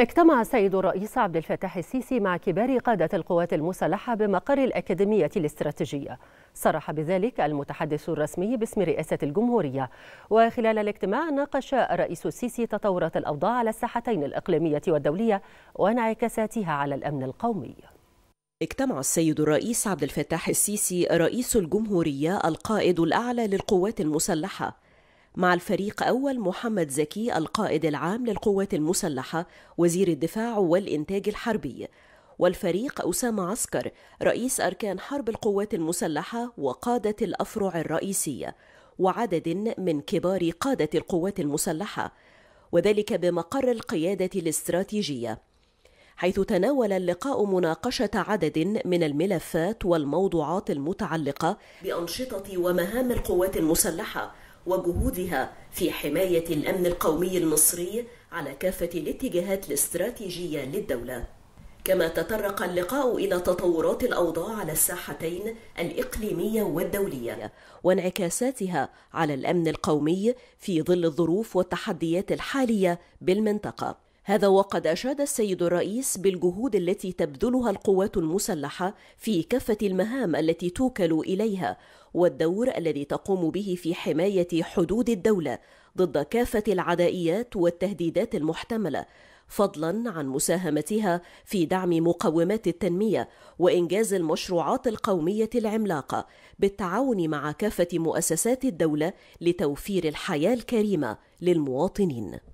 اجتمع السيد الرئيس عبد الفتاح السيسي مع كبار قادة القوات المسلحة بمقر الأكاديمية الاستراتيجية صرح بذلك المتحدث الرسمي باسم رئاسة الجمهورية وخلال الاجتماع ناقش الرئيس السيسي تطورات الأوضاع على الساحتين الإقليمية والدولية وانعكاساتها على الأمن القومي اجتمع السيد الرئيس عبد الفتاح السيسي رئيس الجمهورية القائد الأعلى للقوات المسلحة مع الفريق أول محمد زكي القائد العام للقوات المسلحة وزير الدفاع والإنتاج الحربي والفريق أسامة عسكر رئيس أركان حرب القوات المسلحة وقادة الأفرع الرئيسية وعدد من كبار قادة القوات المسلحة وذلك بمقر القيادة الاستراتيجية حيث تناول اللقاء مناقشة عدد من الملفات والموضوعات المتعلقة بأنشطة ومهام القوات المسلحة وجهودها في حماية الأمن القومي المصري على كافة الاتجاهات الاستراتيجية للدولة. كما تطرق اللقاء إلى تطورات الأوضاع على الساحتين الإقليمية والدولية وانعكاساتها على الأمن القومي في ظل الظروف والتحديات الحالية بالمنطقة. هذا وقد أشاد السيد الرئيس بالجهود التي تبذلها القوات المسلحة في كافة المهام التي توكل إليها والدور الذي تقوم به في حماية حدود الدولة ضد كافة العدائيات والتهديدات المحتملة فضلا عن مساهمتها في دعم مقومات التنميه وانجاز المشروعات القوميه العملاقه بالتعاون مع كافه مؤسسات الدوله لتوفير الحياه الكريمه للمواطنين